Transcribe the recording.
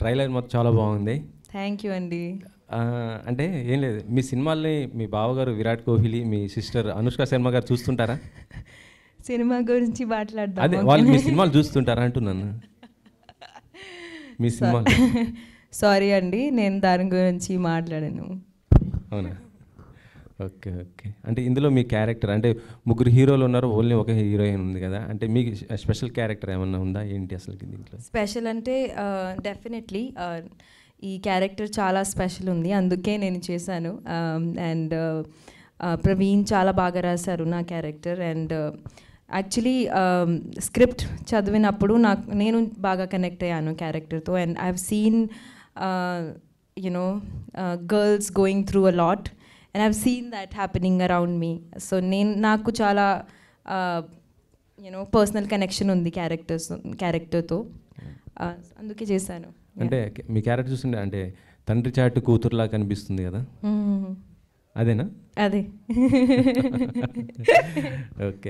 Trailer మొత్తం చాలా mm-hmm. బాగుంది థ్యాంక్ యూ అండి అంటే ఏం లేదు మీ సినిమాల్ని మీ బావగారు విరాట్ కోహ్లీ మీ సిస్టర్ అనుష్క శర్మ గారు చూస్తుంటారా సినిమా గురించి మాట్లాడదాం అదే వాళ్ళు మీ సినిమాలు చూస్తుంటారా అంటున్నాను మీ సినిమా సారీ అండి నేను దాని గురించి మాట్లాడాను అవునా ఓకే ఓకే అంటే ఇందులో మీ క్యారెక్టర్ అంటే ముగ్గురు హీరోలు ఉన్నారు ఓన్లీ ఒక హీరోయిన్ ఉంది కదా అంటే మీ స్పెషల్ క్యారెక్టర్ ఏమన్నా ఉందా ఏంటి అసలు దీంట్లో స్పెషల్ అంటే డెఫినెట్లీ ఈ క్యారెక్టర్ చాలా స్పెషల్ ఉంది అందుకే నేను చేశాను అండ్ ప్రవీణ్ చాలా బాగా రాశారు నా క్యారెక్టర్ అండ్ యాక్చువల్లీ స్క్రిప్ట్ చదివినప్పుడు నాకు నేను బాగా కనెక్ట్ అయ్యాను క్యారెక్టర్తో and I have seen you know girls going through a lot and have seen that happening around me so నేను నాకు చాలా యూనో పర్సనల్ కనెక్షన్ ఉంది క్యారెక్టర్స్ క్యారెక్టర్తో uh, అందుకే చేశాను అంటే మీ క్యారెక్టర్ చూస్తుంటే అంటే తండ్రి చాటు కూతురులా కనిపిస్తుంది కదా అదేనా అదే ఓకే